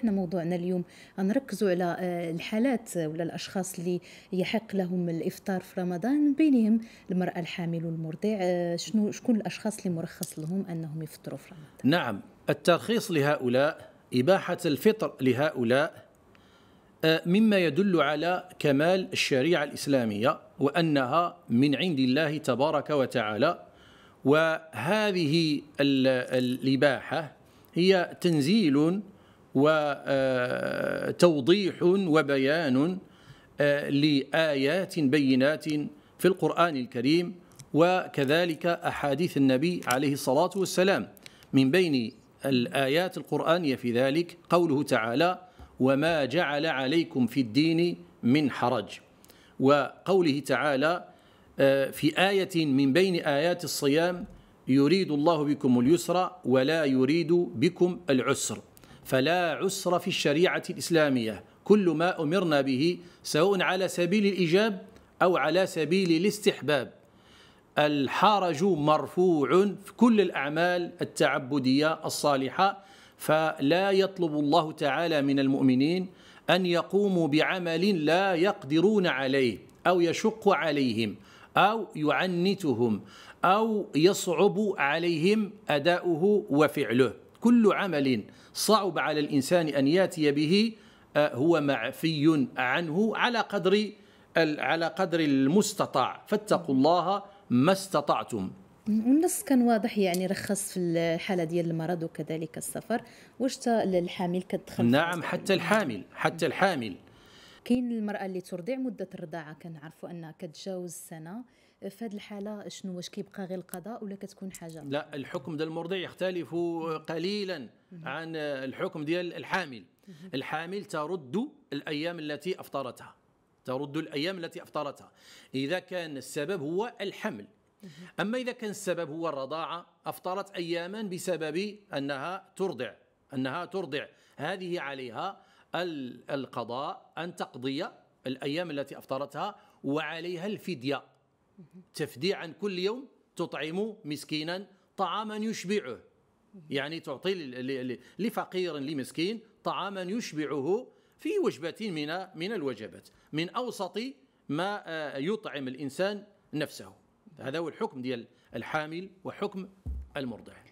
احنا موضوعنا اليوم غنركزوا على آه، الحالات ولا الاشخاص اللي يحق لهم الافطار في رمضان بينهم المراه الحامل والمرضع آه، شنو شكون الاشخاص اللي مرخص لهم انهم يفطروا في رمضان نعم الترخيص لهؤلاء اباحه الفطر لهؤلاء آه، مما يدل على كمال الشريعه الاسلاميه وانها من عند الله تبارك وتعالى وهذه الاباحه هي تنزيل وتوضيح وبيان آه، لآيات بينات في القرآن الكريم وكذلك أحاديث النبي عليه الصلاة والسلام من بين الآيات القرآنية في ذلك قوله تعالى وما جعل عليكم في الدين من حرج وقوله تعالى آه، في آية من بين آيات الصيام يريد الله بكم اليسر ولا يريد بكم العسر فلا عسر في الشريعة الإسلامية كل ما أمرنا به سواء على سبيل الإيجاب أو على سبيل الاستحباب الحرج مرفوع في كل الأعمال التعبدية الصالحة فلا يطلب الله تعالى من المؤمنين أن يقوموا بعمل لا يقدرون عليه أو يشق عليهم أو يعنتهم أو يصعب عليهم أداؤه وفعله كل عمل صعب على الإنسان أن يأتي به آه، هو معفي عنه على قدر على قدر المستطاع فاتقوا الله ما استطعتم والنص كان واضح يعني رخص في الحاله ديال المرض وكذلك السفر واش الحامل كتدخل نعم حتى الحامل حتى الحامل كاين المراه اللي ترضع مده الرضاعه كنعرفوا انها كتجاوز سنه في هذه الحاله شنو واش كيبقى غير القضاء ولا كتكون حاجه لا الحكم ديال المرضع يختلف قليلا عن الحكم ديال الحامل الحامل ترد الايام التي افطرتها ترد الايام التي افطرتها اذا كان السبب هو الحمل اما اذا كان السبب هو الرضاعه افطرت اياما بسبب انها ترضع انها ترضع هذه عليها القضاء أن تقضي الأيام التي أفطرتها وعليها الفدية تفديعا كل يوم تطعم مسكينا طعاما يشبعه يعني تعطي لفقير لمسكين طعاما يشبعه في وجبة من من الوجبات من أوسط ما آه، يطعم الإنسان نفسه هذا هو الحكم ديال الحامل وحكم المرضع